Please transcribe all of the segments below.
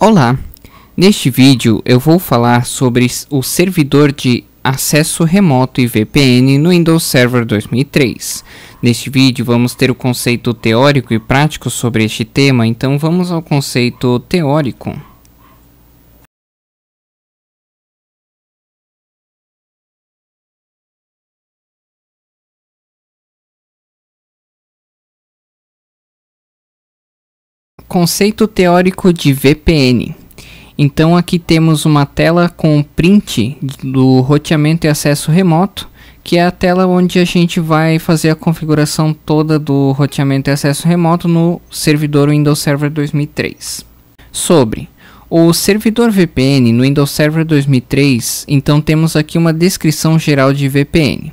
Olá! Neste vídeo eu vou falar sobre o servidor de acesso remoto e VPN no Windows Server 2003. Neste vídeo vamos ter o conceito teórico e prático sobre este tema, então vamos ao conceito teórico. Conceito teórico de VPN. Então aqui temos uma tela com print do roteamento e acesso remoto, que é a tela onde a gente vai fazer a configuração toda do roteamento e acesso remoto no servidor Windows Server 2003. Sobre o servidor VPN no Windows Server 2003, então temos aqui uma descrição geral de VPN.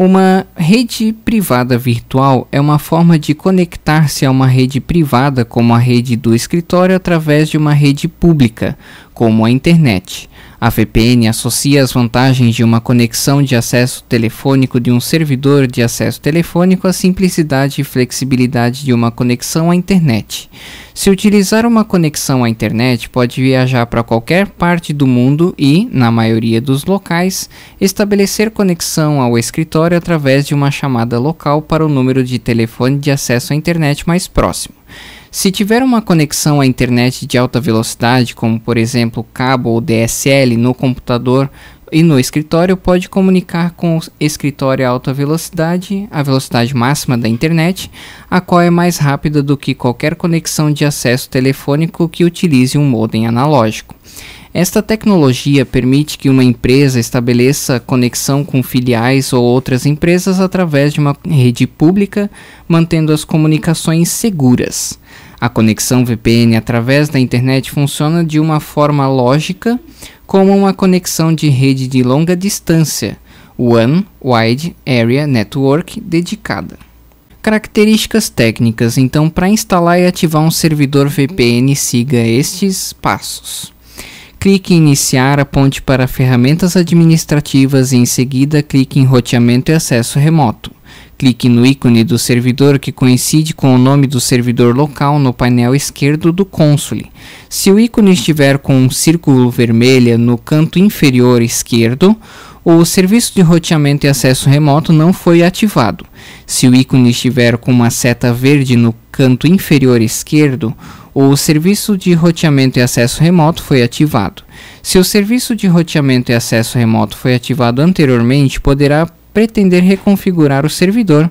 Uma rede privada virtual é uma forma de conectar-se a uma rede privada, como a rede do escritório, através de uma rede pública, como a internet. A VPN associa as vantagens de uma conexão de acesso telefônico de um servidor de acesso telefônico à simplicidade e flexibilidade de uma conexão à internet. Se utilizar uma conexão à internet, pode viajar para qualquer parte do mundo e, na maioria dos locais, estabelecer conexão ao escritório através de uma chamada local para o número de telefone de acesso à internet mais próximo. Se tiver uma conexão à internet de alta velocidade, como por exemplo cabo ou DSL no computador e no escritório, pode comunicar com o escritório a alta velocidade, a velocidade máxima da internet, a qual é mais rápida do que qualquer conexão de acesso telefônico que utilize um modem analógico. Esta tecnologia permite que uma empresa estabeleça conexão com filiais ou outras empresas através de uma rede pública, mantendo as comunicações seguras. A conexão VPN através da internet funciona de uma forma lógica, como uma conexão de rede de longa distância, One Wide Area Network dedicada. Características técnicas: então, para instalar e ativar um servidor VPN, siga estes passos clique em Iniciar, a ponte para Ferramentas Administrativas e em seguida clique em Roteamento e Acesso Remoto. Clique no ícone do servidor que coincide com o nome do servidor local no painel esquerdo do console. Se o ícone estiver com um círculo vermelho no canto inferior esquerdo, o serviço de roteamento e acesso remoto não foi ativado. Se o ícone estiver com uma seta verde no canto inferior esquerdo, o serviço de roteamento e acesso remoto foi ativado. Se o serviço de roteamento e acesso remoto foi ativado anteriormente, poderá pretender reconfigurar o servidor.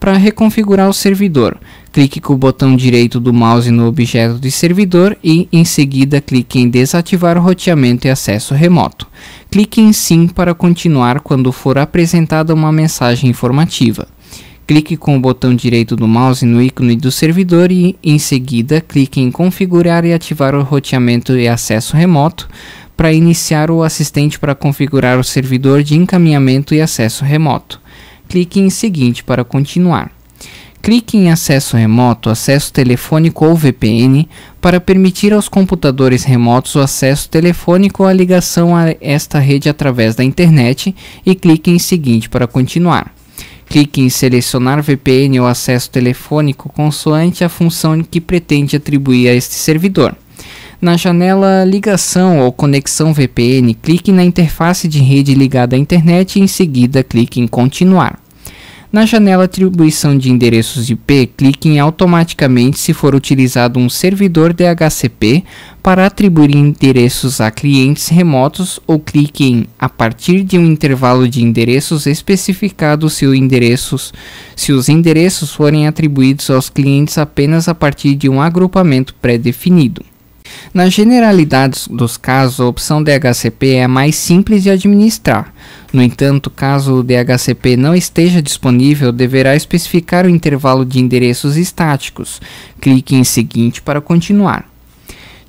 Para reconfigurar o servidor, clique com o botão direito do mouse no objeto de servidor e, em seguida, clique em desativar o roteamento e acesso remoto. Clique em sim para continuar quando for apresentada uma mensagem informativa. Clique com o botão direito do mouse no ícone do servidor e, em seguida, clique em Configurar e ativar o roteamento e acesso remoto para iniciar o assistente para configurar o servidor de encaminhamento e acesso remoto. Clique em Seguinte para continuar. Clique em acesso remoto, acesso telefônico ou VPN para permitir aos computadores remotos o acesso telefônico ou a ligação a esta rede através da internet e clique em seguinte para continuar. Clique em selecionar VPN ou acesso telefônico consoante a função que pretende atribuir a este servidor. Na janela Ligação ou Conexão VPN, clique na interface de rede ligada à internet e em seguida clique em Continuar. Na janela Atribuição de Endereços IP, clique em automaticamente se for utilizado um servidor DHCP para atribuir endereços a clientes remotos ou clique em a partir de um intervalo de endereços especificado se, endereços, se os endereços forem atribuídos aos clientes apenas a partir de um agrupamento pré-definido. Na generalidade dos casos, a opção DHCP é a mais simples de administrar. No entanto, caso o DHCP não esteja disponível, deverá especificar o intervalo de endereços estáticos. Clique em Seguinte para continuar.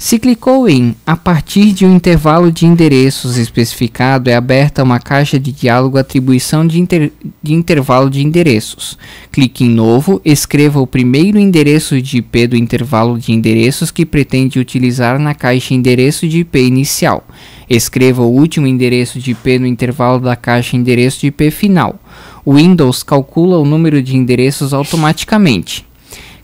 Se clicou em A partir de um intervalo de endereços especificado, é aberta uma caixa de diálogo Atribuição de, inter... de, intervalo de endereços. Clique em Novo, escreva o primeiro endereço de IP do intervalo de endereços que pretende utilizar na caixa Endereço de IP inicial. Escreva o último endereço de IP no intervalo da caixa Endereço de IP final. O Windows calcula o número de endereços automaticamente.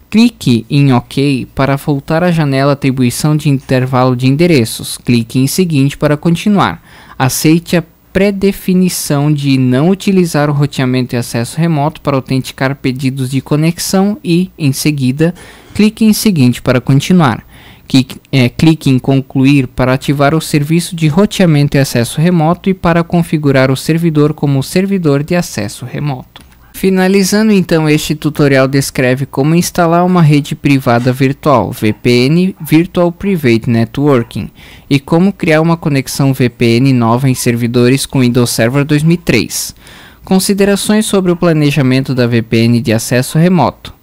Clique em OK para voltar à janela Atribuição de intervalo de endereços. Clique em Seguinte para continuar. Aceite a pré-definição de não utilizar o roteamento e acesso remoto para autenticar pedidos de conexão e, em seguida, clique em Seguinte para continuar. Clique, é, clique em Concluir para ativar o serviço de roteamento e acesso remoto e para configurar o servidor como servidor de acesso remoto. Finalizando então este tutorial descreve como instalar uma rede privada virtual VPN Virtual Private Networking e como criar uma conexão VPN nova em servidores com Windows Server 2003. Considerações sobre o planejamento da VPN de acesso remoto.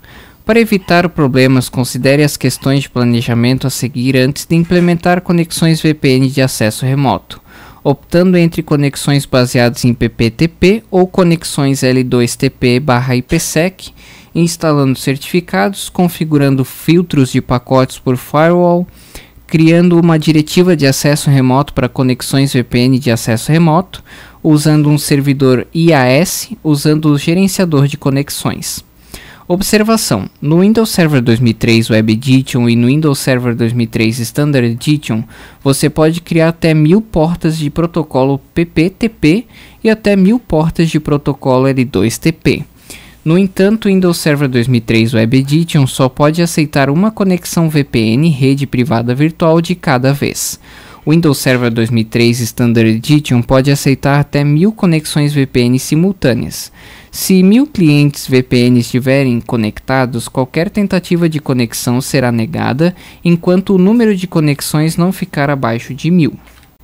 Para evitar problemas, considere as questões de planejamento a seguir antes de implementar conexões VPN de acesso remoto optando entre conexões baseadas em PPTP ou conexões L2TP/IPsec, instalando certificados, configurando filtros de pacotes por firewall, criando uma diretiva de acesso remoto para conexões VPN de acesso remoto, usando um servidor IAS, usando o gerenciador de conexões. Observação: no Windows Server 2003 Web Edition e no Windows Server 2003 Standard Edition, você pode criar até mil portas de protocolo PPTP e até mil portas de protocolo L2TP. No entanto, o Windows Server 2003 Web Edition só pode aceitar uma conexão VPN rede privada virtual de cada vez. O Windows Server 2003 Standard Edition pode aceitar até mil conexões VPN simultâneas. Se mil clientes VPN estiverem conectados, qualquer tentativa de conexão será negada, enquanto o número de conexões não ficar abaixo de mil.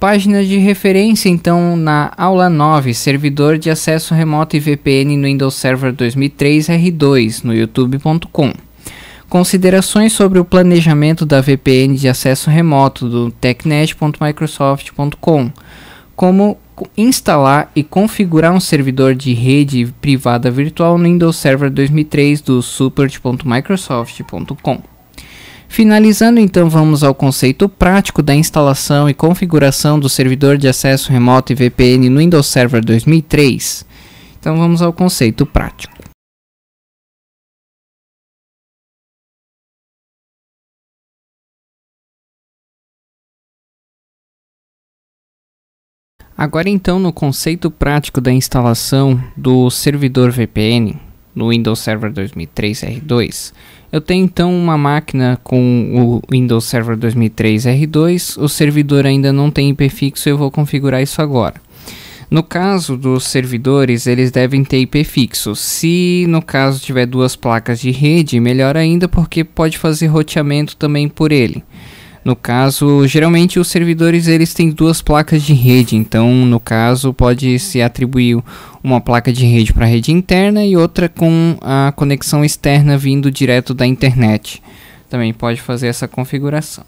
Página de referência então na aula 9, servidor de acesso remoto e VPN no Windows Server 2003 R2 no youtube.com. Considerações sobre o planejamento da VPN de acesso remoto do technet.microsoft.com como instalar e configurar um servidor de rede privada virtual no Windows Server 2003 do support.microsoft.com. Finalizando, então, vamos ao conceito prático da instalação e configuração do servidor de acesso remoto e VPN no Windows Server 2003. Então, vamos ao conceito prático. Agora então no conceito prático da instalação do servidor VPN no Windows Server 2003 R2, eu tenho então uma máquina com o Windows Server 2003 R2, o servidor ainda não tem IP fixo, eu vou configurar isso agora. No caso dos servidores, eles devem ter IP fixo. Se no caso tiver duas placas de rede, melhor ainda porque pode fazer roteamento também por ele. No caso, geralmente os servidores eles têm duas placas de rede, então no caso pode se atribuir uma placa de rede para a rede interna e outra com a conexão externa vindo direto da internet. Também pode fazer essa configuração.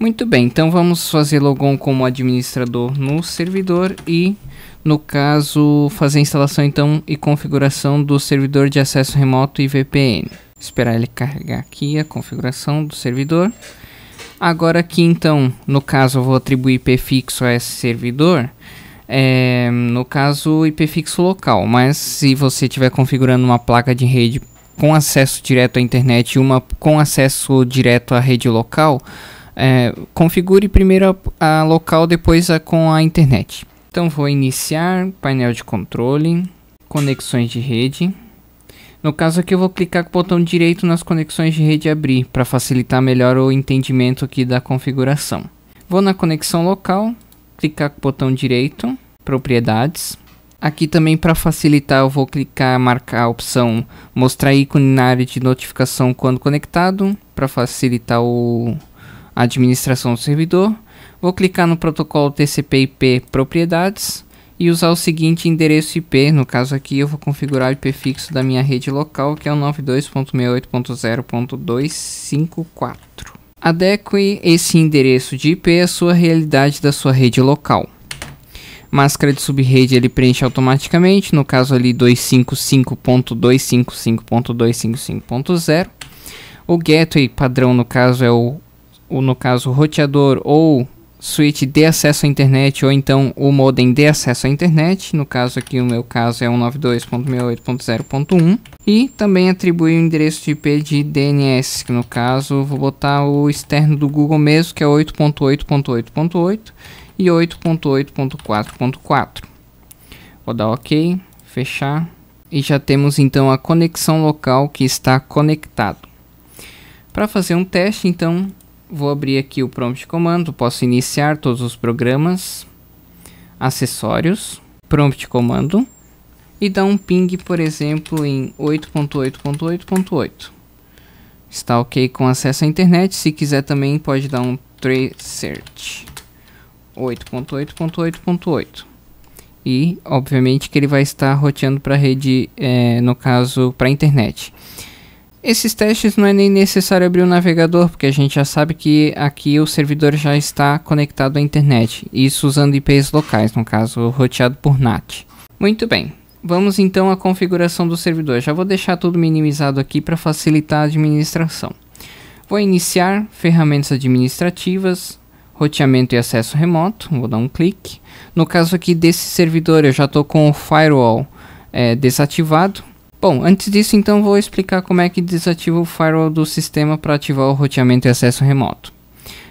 Muito bem, então vamos fazer logon como administrador no servidor e no caso fazer a instalação então e configuração do servidor de acesso remoto e VPN. Esperar ele carregar aqui a configuração do servidor. Agora aqui então, no caso eu vou atribuir IP fixo a esse servidor, é, no caso IP fixo local, mas se você estiver configurando uma placa de rede com acesso direto à internet e uma com acesso direto à rede local, é, configure primeiro a, a local, depois a, com a internet. Então vou iniciar painel de controle, conexões de rede. No caso aqui eu vou clicar com o botão direito nas conexões de rede abrir para facilitar melhor o entendimento aqui da configuração. Vou na conexão local, clicar com o botão direito, propriedades. Aqui também para facilitar eu vou clicar marcar a opção mostrar ícone na área de notificação quando conectado para facilitar o, a administração do servidor. Vou clicar no protocolo TCP/IP propriedades e usar o seguinte endereço IP, no caso aqui eu vou configurar o IP fixo da minha rede local, que é o 92.68.0.254. Adeque esse endereço de IP à sua realidade da sua rede local. Máscara de subrede ele preenche automaticamente, no caso ali 255.255.255.0. O gateway padrão no caso é o, o no caso roteador ou switch de acesso à internet ou então o modem de acesso à internet, no caso aqui o meu caso é 192.68.0.1 e também atribui o endereço de IP de DNS, que no caso vou botar o externo do Google mesmo, que é 8.8.8.8 e 8.8.4.4. Vou dar OK, fechar e já temos então a conexão local que está conectado. Para fazer um teste, então Vou abrir aqui o prompt de comando, posso iniciar todos os programas, acessórios, prompt de comando e dar um ping, por exemplo, em 8.8.8.8. Está ok com acesso à internet, se quiser também pode dar um trace 8.8.8.8 e obviamente que ele vai estar roteando para a rede, é, no caso, para a internet. Esses testes não é nem necessário abrir o navegador, porque a gente já sabe que aqui o servidor já está conectado à internet, isso usando IPs locais, no caso roteado por NAT. Muito bem, vamos então à configuração do servidor. Já vou deixar tudo minimizado aqui para facilitar a administração. Vou iniciar ferramentas administrativas, roteamento e acesso remoto, vou dar um clique. No caso aqui desse servidor eu já estou com o firewall é, desativado, Bom, antes disso então vou explicar como é que desativa o firewall do sistema para ativar o roteamento e acesso remoto.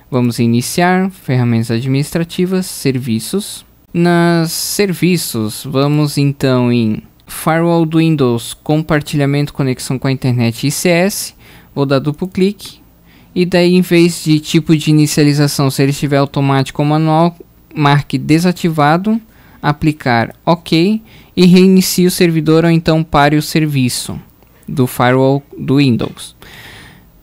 Vamos iniciar, ferramentas administrativas, serviços. Nas serviços, vamos então em firewall do Windows, compartilhamento, conexão com a internet ICS. Vou dar duplo clique. E daí em vez de tipo de inicialização, se ele estiver automático ou manual, marque desativado, aplicar OK e reinicie o servidor ou então pare o serviço do firewall do Windows.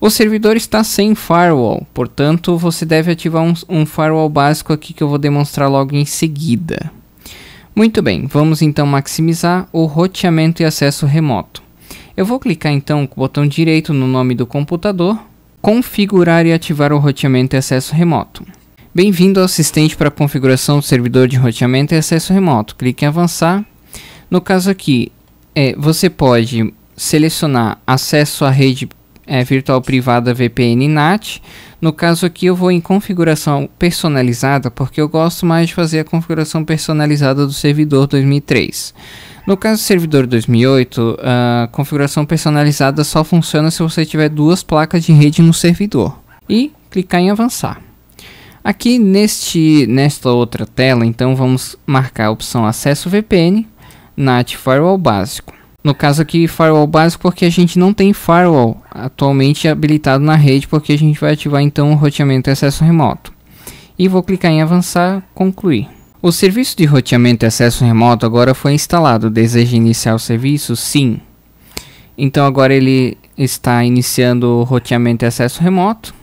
O servidor está sem firewall, portanto você deve ativar um, um firewall básico aqui que eu vou demonstrar logo em seguida. Muito bem, vamos então maximizar o roteamento e acesso remoto. Eu vou clicar então com o botão direito no nome do computador, configurar e ativar o roteamento e acesso remoto. Bem-vindo ao assistente para configuração do servidor de roteamento e acesso remoto. Clique em avançar no caso aqui, é, você pode selecionar acesso à rede é, virtual privada VPN NAT. No caso aqui eu vou em configuração personalizada, porque eu gosto mais de fazer a configuração personalizada do servidor 2003. No caso do servidor 2008, a configuração personalizada só funciona se você tiver duas placas de rede no servidor. E clicar em avançar. Aqui neste, nesta outra tela, então vamos marcar a opção acesso VPN NAT firewall básico. No caso aqui, firewall básico, porque a gente não tem firewall atualmente habilitado na rede, porque a gente vai ativar então o roteamento e acesso remoto. E vou clicar em avançar, concluir. O serviço de roteamento e acesso remoto agora foi instalado. Deseja iniciar o serviço? Sim. Então agora ele está iniciando o roteamento e acesso remoto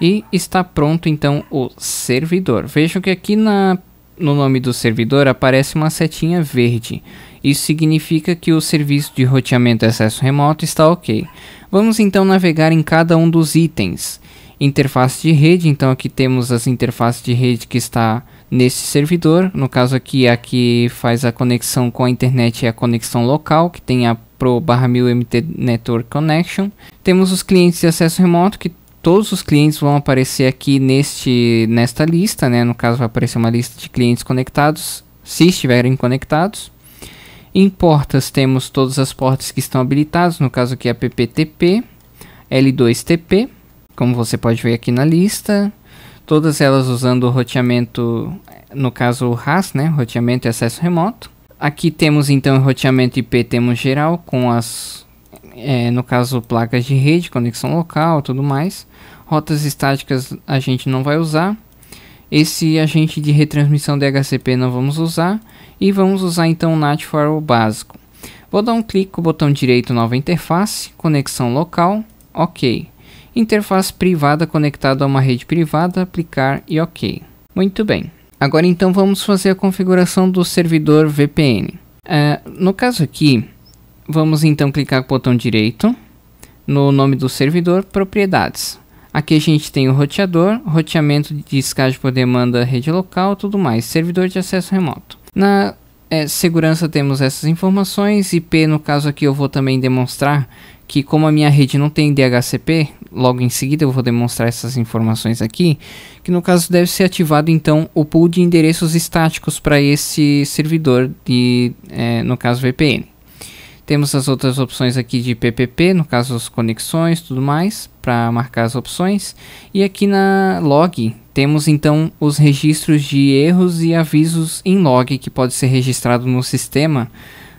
e está pronto então o servidor. Vejam que aqui na, no nome do servidor aparece uma setinha verde isso significa que o serviço de roteamento e acesso remoto está ok. Vamos então navegar em cada um dos itens. Interface de rede, então aqui temos as interfaces de rede que está nesse servidor. No caso aqui, a que faz a conexão com a internet é a conexão local, que tem a pro barra 1000mt network connection. Temos os clientes de acesso remoto, que todos os clientes vão aparecer aqui neste, nesta lista, né? No caso vai aparecer uma lista de clientes conectados, se estiverem conectados. Em portas temos todas as portas que estão habilitadas, no caso aqui é a PPTP, L2TP, como você pode ver aqui na lista, todas elas usando o roteamento, no caso o RAS, né, roteamento e acesso remoto. Aqui temos então o roteamento IP temos geral com as, é, no caso placas de rede, conexão local, tudo mais. Rotas estáticas a gente não vai usar. Esse agente de retransmissão DHCP não vamos usar e vamos usar então o NAT firewall básico. Vou dar um clique com o botão direito nova interface, conexão local, ok. Interface privada conectada a uma rede privada, aplicar e ok. Muito bem. Agora então vamos fazer a configuração do servidor VPN. Uh, é, no caso aqui, vamos então clicar com o botão direito, no nome do servidor, propriedades. Aqui a gente tem o roteador, roteamento de escágio por demanda, rede local, tudo mais, servidor de acesso remoto. Na é, segurança temos essas informações, IP no caso aqui eu vou também demonstrar que como a minha rede não tem DHCP, logo em seguida eu vou demonstrar essas informações aqui, que no caso deve ser ativado então o pool de endereços estáticos para esse servidor de, é, no caso VPN. Temos as outras opções aqui de PPP, no caso as conexões, tudo mais, para marcar as opções. E aqui na log temos então os registros de erros e avisos em log que pode ser registrado no sistema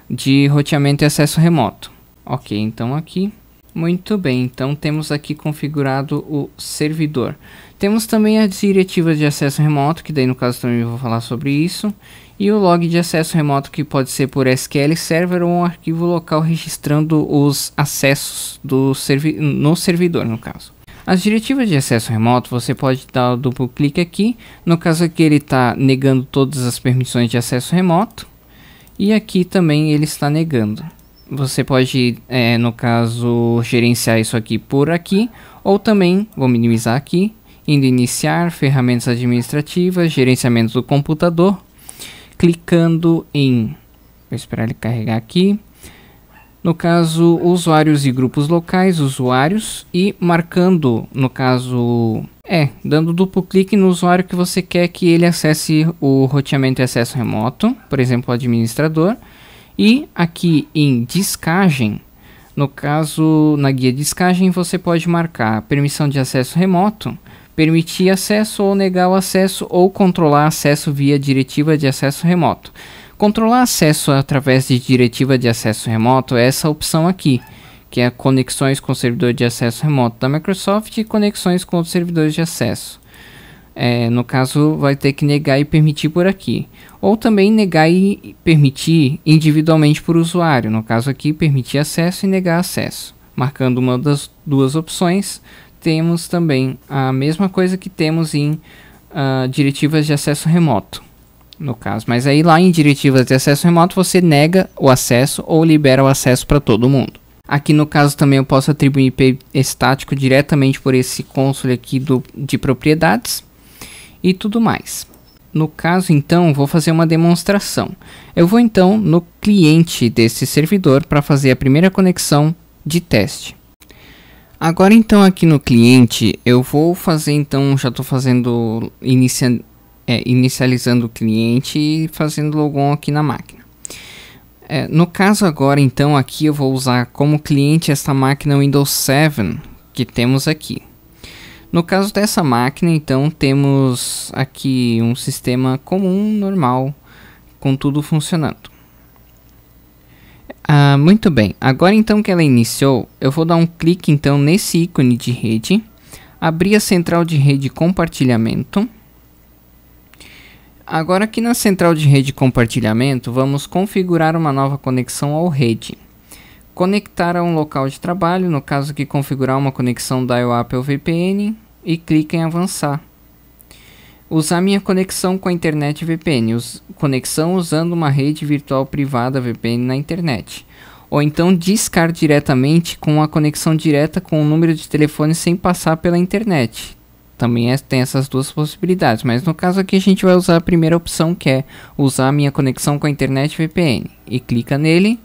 de roteamento e acesso remoto. Ok, então aqui muito bem, então temos aqui configurado o servidor. Temos também as diretivas de acesso remoto, que daí no caso também vou falar sobre isso. E o log de acesso remoto, que pode ser por SQL Server ou um arquivo local registrando os acessos do servi no servidor, no caso. As diretivas de acesso remoto, você pode dar o duplo clique aqui. No caso aqui ele está negando todas as permissões de acesso remoto. E aqui também ele está negando. Você pode, é, no caso, gerenciar isso aqui por aqui. Ou também, vou minimizar aqui, indo iniciar, ferramentas administrativas, gerenciamento do computador clicando em... Vou esperar ele carregar aqui. No caso, usuários e grupos locais, usuários, e marcando, no caso, é, dando duplo clique no usuário que você quer que ele acesse o roteamento e acesso remoto, por exemplo, o administrador, e aqui em discagem, no caso, na guia discagem, você pode marcar permissão de acesso remoto, permitir acesso ou negar o acesso ou controlar acesso via diretiva de acesso remoto. Controlar acesso através de diretiva de acesso remoto é essa opção aqui, que é conexões com servidor de acesso remoto da Microsoft e conexões com os servidores de acesso. É, no caso, vai ter que negar e permitir por aqui. Ou também negar e permitir individualmente por usuário. No caso aqui, permitir acesso e negar acesso. Marcando uma das duas opções, temos também a mesma coisa que temos em uh, diretivas de acesso remoto, no caso. Mas aí lá em diretivas de acesso remoto você nega o acesso ou libera o acesso para todo mundo. Aqui no caso também eu posso atribuir IP estático diretamente por esse console aqui do, de propriedades e tudo mais. No caso então vou fazer uma demonstração. Eu vou então no cliente desse servidor para fazer a primeira conexão de teste. Agora então aqui no cliente, eu vou fazer então, já estou fazendo, inicia, é, inicializando o cliente e fazendo logon aqui na máquina. É, no caso agora então aqui eu vou usar como cliente esta máquina Windows 7 que temos aqui. No caso dessa máquina então temos aqui um sistema comum, normal, com tudo funcionando. Ah, muito bem, agora então que ela iniciou, eu vou dar um clique então nesse ícone de rede, abrir a central de rede compartilhamento. Agora aqui na central de rede compartilhamento, vamos configurar uma nova conexão ao rede. Conectar a um local de trabalho, no caso aqui configurar uma conexão da IOAP ou VPN e clique em avançar. Usar minha conexão com a internet VPN. Us conexão usando uma rede virtual privada VPN na internet. Ou então discar diretamente com a conexão direta com o número de telefone sem passar pela internet. Também é, tem essas duas possibilidades, mas no caso aqui a gente vai usar a primeira opção que é usar minha conexão com a internet VPN. E clica nele.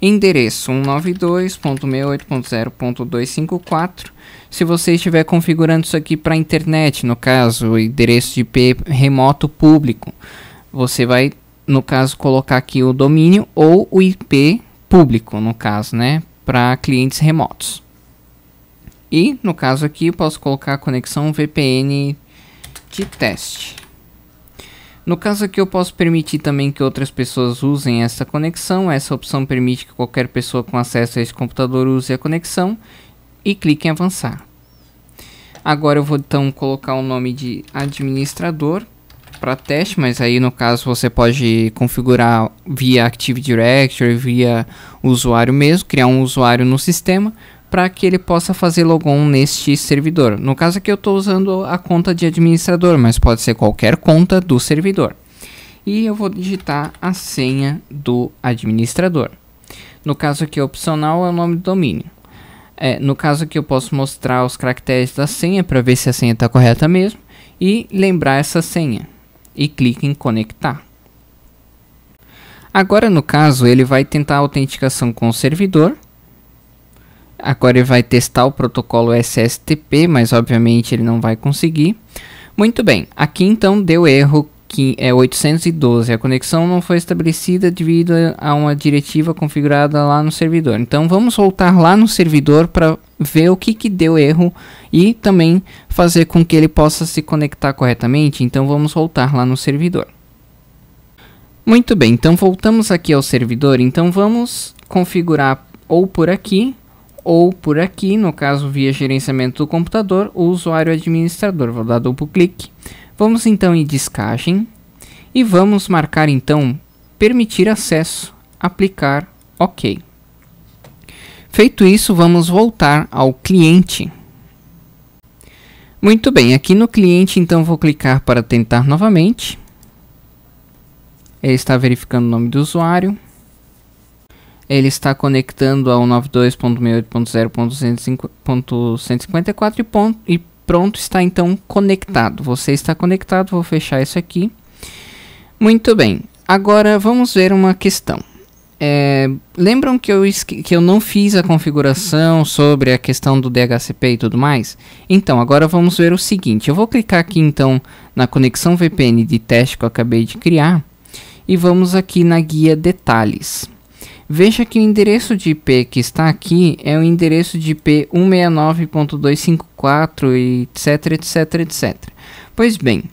Endereço 192.68.0.254 se você estiver configurando isso aqui para internet, no caso, o endereço de IP remoto público, você vai, no caso, colocar aqui o domínio ou o IP público, no caso, né, para clientes remotos. E, no caso aqui, posso colocar a conexão VPN de teste. No caso aqui eu posso permitir também que outras pessoas usem essa conexão, essa opção permite que qualquer pessoa com acesso a esse computador use a conexão e clique em avançar. Agora eu vou então colocar o nome de administrador para teste, mas aí no caso você pode configurar via Active Directory, via usuário mesmo, criar um usuário no sistema para que ele possa fazer logon neste servidor. No caso aqui eu estou usando a conta de administrador, mas pode ser qualquer conta do servidor. E eu vou digitar a senha do administrador. No caso aqui opcional é o nome do domínio. É, no caso aqui eu posso mostrar os caracteres da senha para ver se a senha está correta mesmo e lembrar essa senha e clique em conectar. Agora no caso ele vai tentar a autenticação com o servidor. Agora ele vai testar o protocolo SSTP, mas obviamente ele não vai conseguir. Muito bem, aqui então deu erro é 812. A conexão não foi estabelecida devido a uma diretiva configurada lá no servidor. Então vamos voltar lá no servidor para ver o que, que deu erro e também fazer com que ele possa se conectar corretamente. Então vamos voltar lá no servidor. Muito bem, então voltamos aqui ao servidor. Então vamos configurar ou por aqui ou por aqui, no caso via gerenciamento do computador, o usuário administrador. Vou dar duplo clique Vamos então em descagem e vamos marcar então permitir acesso, aplicar OK. Feito isso, vamos voltar ao cliente. Muito bem, aqui no cliente então vou clicar para tentar novamente. Ele está verificando o nome do usuário. Ele está conectando ao 92.68.0.154 e, ponto, e Pronto, está então conectado. Você está conectado, vou fechar isso aqui. Muito bem, agora vamos ver uma questão. É, lembram que eu, que eu não fiz a configuração sobre a questão do DHCP e tudo mais? Então, agora vamos ver o seguinte. Eu vou clicar aqui então na conexão VPN de teste que eu acabei de criar. E vamos aqui na guia detalhes. Veja que o endereço de IP que está aqui é o endereço de IP 169.254 etc, etc, etc. Pois bem,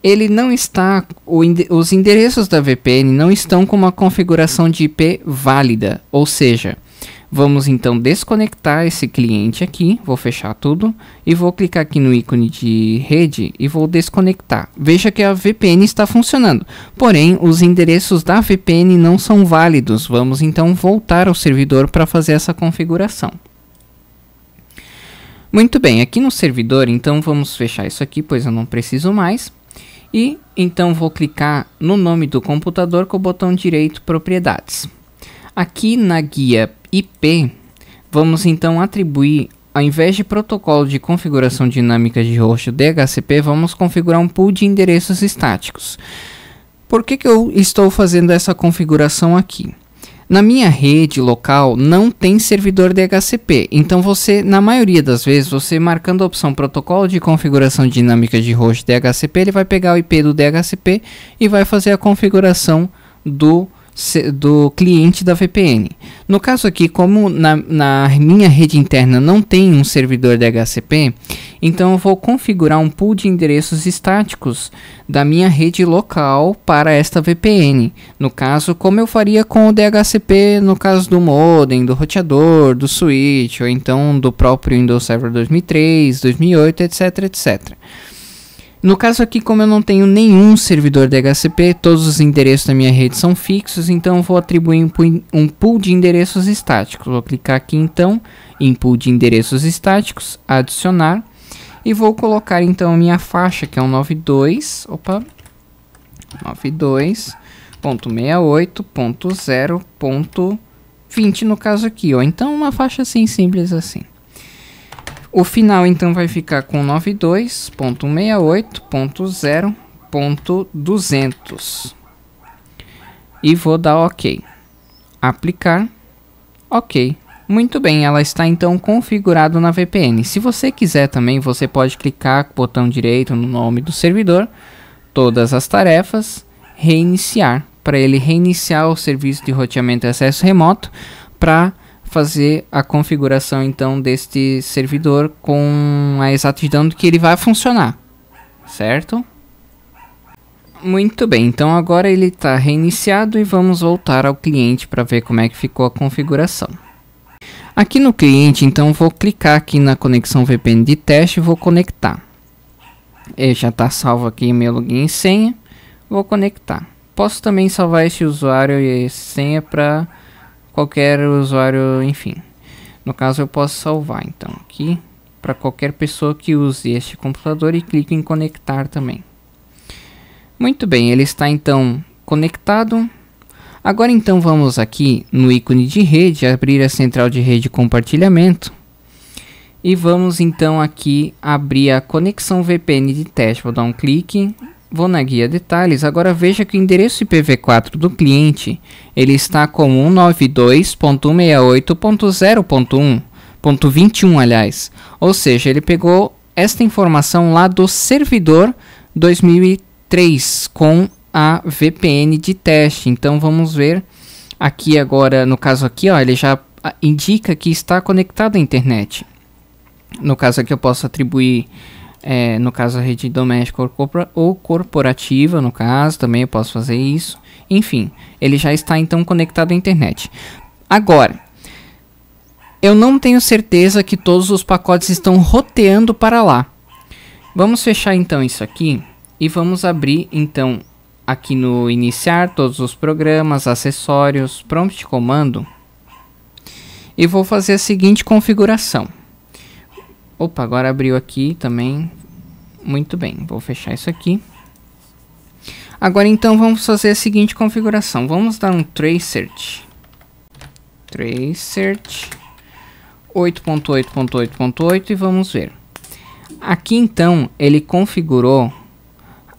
ele não está, os endereços da VPN não estão com uma configuração de IP válida, ou seja, Vamos então desconectar esse cliente aqui, vou fechar tudo e vou clicar aqui no ícone de rede e vou desconectar. Veja que a VPN está funcionando, porém os endereços da VPN não são válidos. Vamos então voltar ao servidor para fazer essa configuração. Muito bem, aqui no servidor então vamos fechar isso aqui, pois eu não preciso mais. E então vou clicar no nome do computador com o botão direito propriedades. Aqui na guia IP, vamos então atribuir, ao invés de protocolo de configuração dinâmica de host DHCP, vamos configurar um pool de endereços estáticos. Por que, que eu estou fazendo essa configuração aqui? Na minha rede local não tem servidor DHCP, então você, na maioria das vezes, você marcando a opção protocolo de configuração dinâmica de host DHCP, ele vai pegar o IP do DHCP e vai fazer a configuração do do cliente da VPN. No caso aqui, como na, na, minha rede interna não tem um servidor DHCP, então eu vou configurar um pool de endereços estáticos da minha rede local para esta VPN. No caso, como eu faria com o DHCP no caso do modem, do roteador, do switch, ou então do próprio Windows Server 2003, 2008, etc, etc. No caso aqui, como eu não tenho nenhum servidor DHCP, todos os endereços da minha rede são fixos, então vou atribuir um pool de endereços estáticos. Vou clicar aqui então em pool de endereços estáticos, adicionar e vou colocar então a minha faixa que é um 92, opa, 92.68.0.20 no caso aqui, ou então uma faixa assim simples assim. O final então vai ficar com 92.68.0.200 e vou dar OK. Aplicar. OK. Muito bem, ela está então configurada na VPN. Se você quiser também, você pode clicar com o botão direito no nome do servidor, todas as tarefas, reiniciar, para ele reiniciar o serviço de roteamento e acesso remoto para fazer a configuração então deste servidor com a exatidão de que ele vai funcionar, certo? Muito bem, então agora ele está reiniciado e vamos voltar ao cliente para ver como é que ficou a configuração. Aqui no cliente, então vou clicar aqui na conexão VPN de teste e vou conectar. Ele já está salvo aqui meu login e senha, vou conectar. Posso também salvar esse usuário e senha para qualquer usuário, enfim. No caso, eu posso salvar então aqui para qualquer pessoa que use este computador e clique em conectar também. Muito bem, ele está então conectado. Agora então vamos aqui no ícone de rede, abrir a central de rede compartilhamento. E vamos então aqui abrir a conexão VPN de teste. Vou dar um clique, Vou na guia detalhes, agora veja que o endereço IPv4 do cliente, ele está com 192.168.0.1.21, aliás. Ou seja, ele pegou esta informação lá do servidor 2003 com a VPN de teste. Então vamos ver aqui agora, no caso aqui, ó, ele já ah, indica que está conectado à internet. No caso aqui eu posso atribuir é, no caso a rede doméstica ou corporativa, no caso, também eu posso fazer isso. Enfim, ele já está então conectado à internet. Agora, eu não tenho certeza que todos os pacotes estão roteando para lá. Vamos fechar então isso aqui e vamos abrir então aqui no iniciar todos os programas, acessórios, prompt comando e vou fazer a seguinte configuração. Opa, agora abriu aqui também. Muito bem, vou fechar isso aqui. Agora então vamos fazer a seguinte configuração. Vamos dar um tracer, tracer 8.8.8.8 e vamos ver. Aqui então ele configurou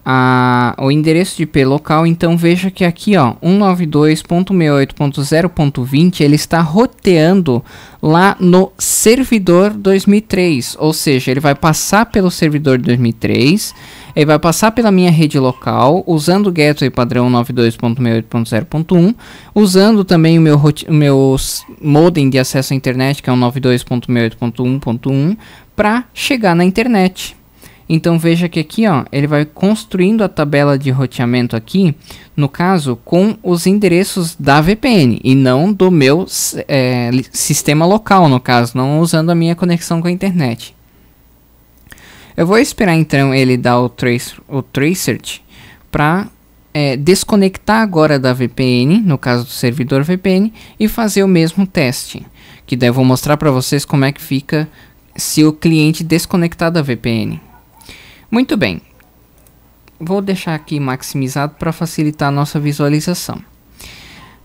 a, o endereço de IP local, então veja que aqui ó, 192.68.0.20 ele está roteando lá no servidor 2003, ou seja, ele vai passar pelo servidor 2003, ele vai passar pela minha rede local, usando o gateway padrão 92.68.0.1, usando também o meu, o meu modem de acesso à internet, que é o 92.68.1.1, para chegar na internet. Então veja que aqui ó, ele vai construindo a tabela de roteamento aqui, no caso com os endereços da VPN e não do meu é, sistema local, no caso, não usando a minha conexão com a internet. Eu vou esperar então ele dar o, trace, o tracert para é, desconectar agora da VPN, no caso do servidor VPN, e fazer o mesmo teste. Que daí eu vou mostrar para vocês como é que fica se o cliente desconectar da VPN. Muito bem. Vou deixar aqui maximizado para facilitar a nossa visualização.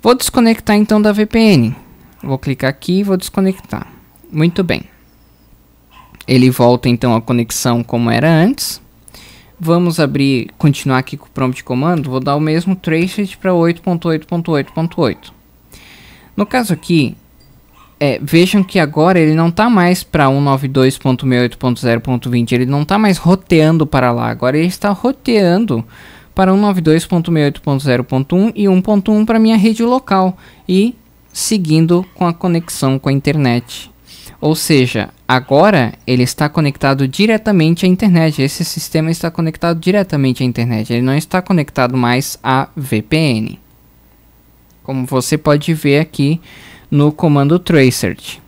Vou desconectar então da VPN. Vou clicar aqui e vou desconectar. Muito bem. Ele volta então à conexão como era antes. Vamos abrir, continuar aqui com o prompt de comando. Vou dar o mesmo traced para 8.8.8.8. No caso aqui, é, vejam que agora ele não está mais para 192.68.0.20, ele não está mais roteando para lá, agora ele está roteando para 192.68.0.1 e 1.1 para minha rede local e seguindo com a conexão com a internet. Ou seja, agora ele está conectado diretamente à internet. Esse sistema está conectado diretamente à internet. Ele não está conectado mais à VPN. Como você pode ver aqui, no comando tracert.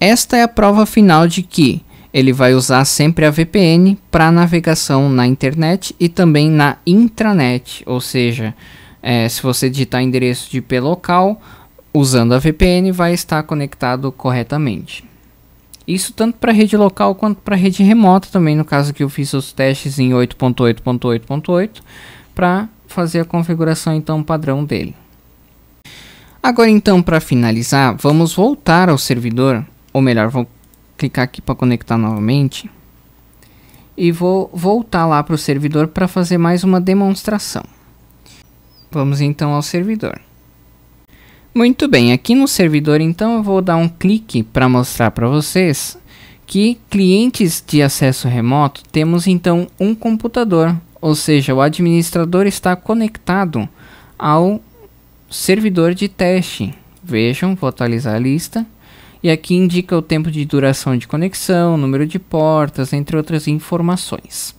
Esta é a prova final de que ele vai usar sempre a VPN para navegação na internet e também na intranet, ou seja, é, se você digitar endereço de IP local, usando a VPN vai estar conectado corretamente. Isso tanto para rede local quanto para rede remota também, no caso que eu fiz os testes em 8.8.8.8 para fazer a configuração então padrão dele. Agora então, para finalizar, vamos voltar ao servidor, ou melhor, vou clicar aqui para conectar novamente e vou voltar lá para o servidor para fazer mais uma demonstração. Vamos então ao servidor. Muito bem, aqui no servidor então eu vou dar um clique para mostrar para vocês que clientes de acesso remoto temos então um computador, ou seja, o administrador está conectado ao servidor de teste. Vejam, vou atualizar a lista. E aqui indica o tempo de duração de conexão, número de portas, entre outras informações.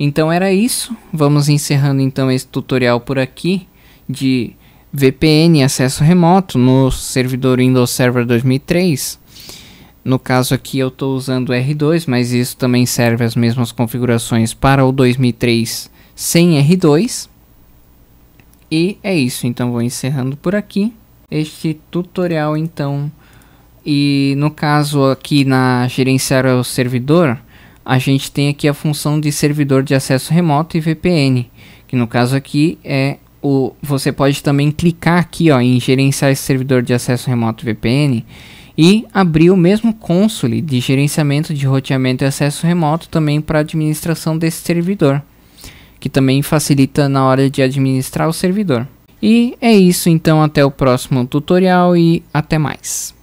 Então era isso. Vamos encerrando então esse tutorial por aqui de VPN acesso remoto no servidor Windows Server 2003. No caso aqui eu estou usando R2, mas isso também serve as mesmas configurações para o 2003 sem R2. E é isso, então vou encerrando por aqui este tutorial então. E no caso aqui na gerenciar o servidor, a gente tem aqui a função de servidor de acesso remoto e VPN, que no caso aqui é o você pode também clicar aqui, ó, em gerenciar esse servidor de acesso remoto VPN e abrir o mesmo console de gerenciamento de roteamento e acesso remoto também para administração desse servidor que também facilita na hora de administrar o servidor. E é isso, então até o próximo tutorial e até mais.